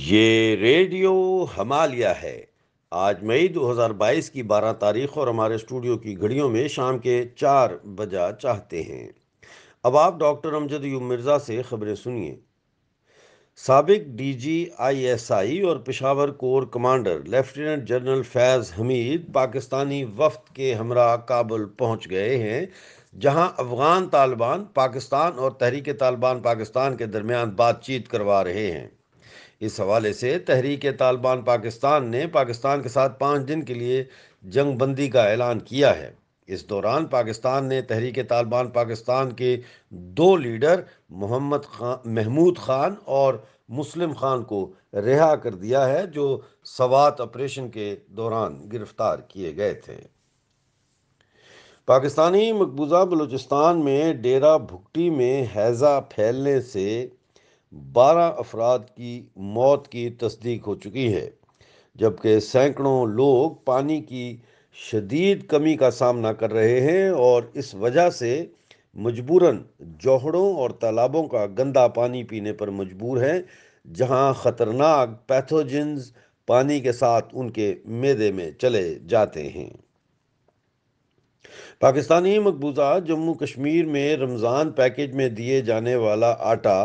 ये रेडियो हमालिया है आज मई 2022 की 12 तारीख और हमारे स्टूडियो की घड़ियों में शाम के चार बजा चाहते हैं अब आप डॉक्टर अमजद यू मिर्ज़ा से खबरें सुनिए सबक D G I S I और Peshawar corps commander lieutenant general Faiz Hameed Pakistani वफद के हमरा काबुल पहुंच गए हैं जहां अफगान तालिबान पाकिस्तान और तहरीक तालिबान पाकिस्तान के दरमियान बातचीत करवा रहे हैं इस हवाले से तहरीक तालिबान पाकिस्तान ने पाकिस्तान के साथ पाँच दिन के लिए जंग बंदी का ऐलान किया है इस दौरान पाकिस्तान ने तहरीक तालिबान पाकिस्तान के दो लीडर मोहम्मद खान महमूद खान और मुस्लिम खान को रिहा कर दिया है जो सवात ऑपरेशन के दौरान गिरफ्तार किए गए थे पाकिस्तानी मकबूजा बलूचिस्तान में डेरा भुगटी में हैज़ा फैलने से बारह अफराद की मौत की तस्दीक हो चुकी है जबकि सैकड़ों लोग पानी की शदीद कमी का सामना कर रहे हैं और इस वजह से मजबूरन जौहड़ों और तालाबों का गंदा पानी पीने पर मजबूर हैं जहां ख़तरनाक पैथोजेंस पानी के साथ उनके मैदे में चले जाते हैं पाकिस्तानी मकबूजा जम्मू कश्मीर में रमज़ान पैकेज में दिए जाने वाला आटा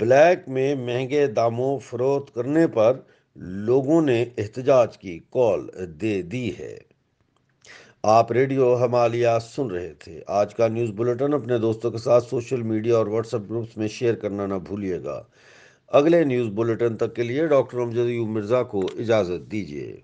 ब्लैक में महंगे दामों फरोख्त करने पर लोगों ने एहतजाज की कॉल दे दी है आप रेडियो हमालिया सुन रहे थे आज का न्यूज़ बुलेटिन अपने दोस्तों के साथ सोशल मीडिया और व्हाट्सएप ग्रुप्स में शेयर करना ना भूलिएगा अगले न्यूज़ बुलेटिन तक के लिए डॉक्टर अमजद मिर्ज़ा को इजाज़त दीजिए